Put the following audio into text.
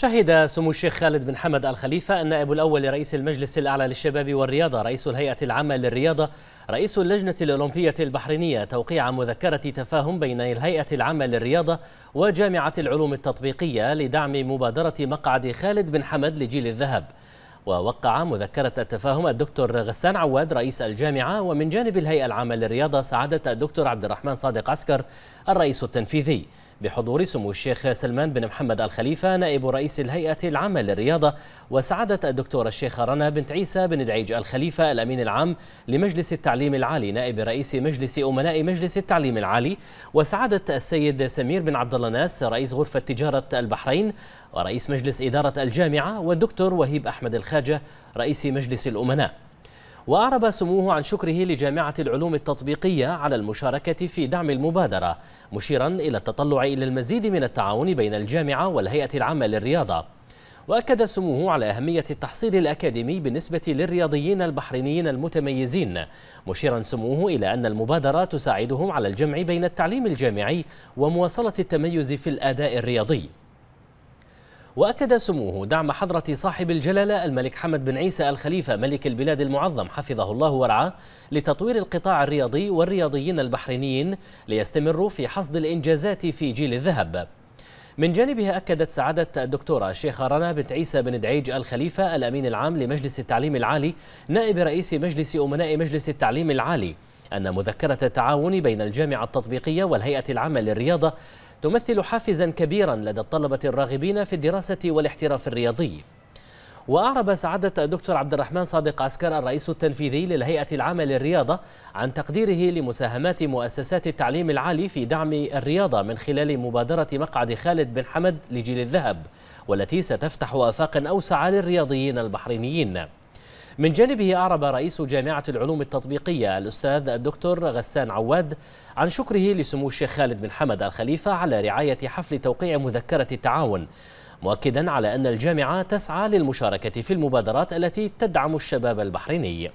شهد سمو الشيخ خالد بن حمد الخليفة النائب الأول لرئيس المجلس الأعلى للشباب والرياضة رئيس الهيئة العامة للرياضة رئيس اللجنة الأولمبية البحرينية توقيع مذكرة تفاهم بين الهيئة العامة للرياضة وجامعة العلوم التطبيقية لدعم مبادرة مقعد خالد بن حمد لجيل الذهب ووقع مذكرة التفاهم الدكتور غسان عواد رئيس الجامعة ومن جانب الهيئة العامة للرياضة سعادة الدكتور عبد الرحمن صادق عسكر الرئيس التنفيذي بحضور سمو الشيخ سلمان بن محمد الخليفة نائب رئيس الهيئة العامة للرياضة وسعادة الدكتورة الشيخة رنا بنت عيسى بن دعيج الخليفة الأمين العام لمجلس التعليم العالي نائب رئيس مجلس أمناء مجلس التعليم العالي وسعادة السيد سمير بن عبد الله ناس رئيس غرفة تجارة البحرين ورئيس مجلس إدارة الجامعة والدكتور وهيب أحمد الخالي الخاجة رئيس مجلس الأمناء وأعرب سموه عن شكره لجامعة العلوم التطبيقية على المشاركة في دعم المبادرة مشيرا إلى التطلع إلى المزيد من التعاون بين الجامعة والهيئة العامة للرياضة وأكد سموه على أهمية التحصيل الأكاديمي بالنسبة للرياضيين البحرينيين المتميزين مشيرا سموه إلى أن المبادرة تساعدهم على الجمع بين التعليم الجامعي ومواصلة التميز في الأداء الرياضي وأكد سموه دعم حضرة صاحب الجلالة الملك حمد بن عيسى الخليفة ملك البلاد المعظم حفظه الله ورعاه لتطوير القطاع الرياضي والرياضيين البحرينيين ليستمروا في حصد الإنجازات في جيل الذهب من جانبها أكدت سعادة الدكتورة الشيخة رنا بنت عيسى بن دعيج الخليفة الأمين العام لمجلس التعليم العالي نائب رئيس مجلس أمناء مجلس التعليم العالي أن مذكرة التعاون بين الجامعة التطبيقية والهيئة العامة للرياضة تمثل حافزا كبيرا لدى الطلبة الراغبين في الدراسة والاحتراف الرياضي وأعرب سعادة الدكتور عبد الرحمن صادق عسكر الرئيس التنفيذي للهيئة العامة للرياضة عن تقديره لمساهمات مؤسسات التعليم العالي في دعم الرياضة من خلال مبادرة مقعد خالد بن حمد لجيل الذهب والتي ستفتح آفاقا أوسع للرياضيين البحرينيين من جانبه أعرب رئيس جامعة العلوم التطبيقية الأستاذ الدكتور غسان عواد عن شكره لسمو الشيخ خالد بن حمد الخليفة على رعاية حفل توقيع مذكرة التعاون مؤكدا على أن الجامعة تسعى للمشاركة في المبادرات التي تدعم الشباب البحريني